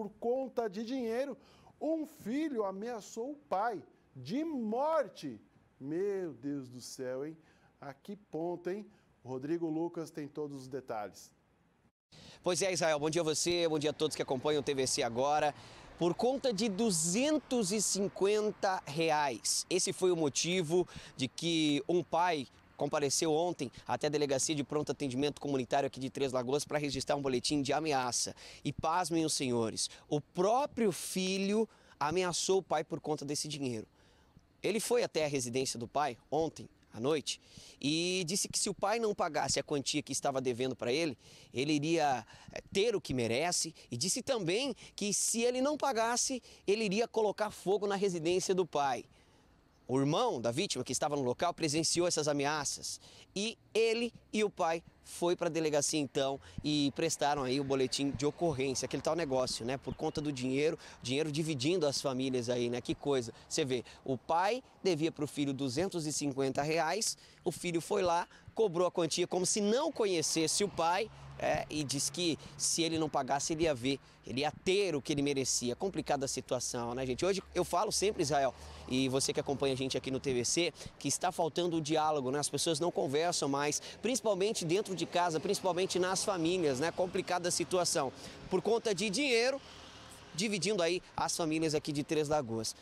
por conta de dinheiro, um filho ameaçou o pai de morte. Meu Deus do céu, hein? A que ponto, hein? Rodrigo Lucas tem todos os detalhes. Pois é, Israel, bom dia a você, bom dia a todos que acompanham o TVC agora. Por conta de 250 reais. Esse foi o motivo de que um pai compareceu ontem até a Delegacia de Pronto Atendimento Comunitário aqui de Três Lagoas para registrar um boletim de ameaça. E pasmem os senhores, o próprio filho ameaçou o pai por conta desse dinheiro. Ele foi até a residência do pai ontem à noite e disse que se o pai não pagasse a quantia que estava devendo para ele, ele iria eh, ter o que merece e disse também que se ele não pagasse, ele iria colocar fogo na residência do pai. O irmão da vítima, que estava no local, presenciou essas ameaças e ele e o pai foi para a delegacia então e prestaram aí o boletim de ocorrência, aquele tal negócio, né? Por conta do dinheiro, dinheiro dividindo as famílias aí, né? Que coisa. Você vê, o pai devia para o filho 250 reais, o filho foi lá, cobrou a quantia como se não conhecesse o pai, é, e disse que se ele não pagasse, ele ia ver, ele ia ter o que ele merecia. Complicada a situação, né, gente? Hoje eu falo sempre, Israel, e você que acompanha a gente aqui no TVC, que está faltando o diálogo, né? As pessoas não conversam mais, principalmente dentro de casa, principalmente nas famílias, né? Complicada a situação. Por conta de dinheiro, dividindo aí as famílias aqui de Três Lagoas.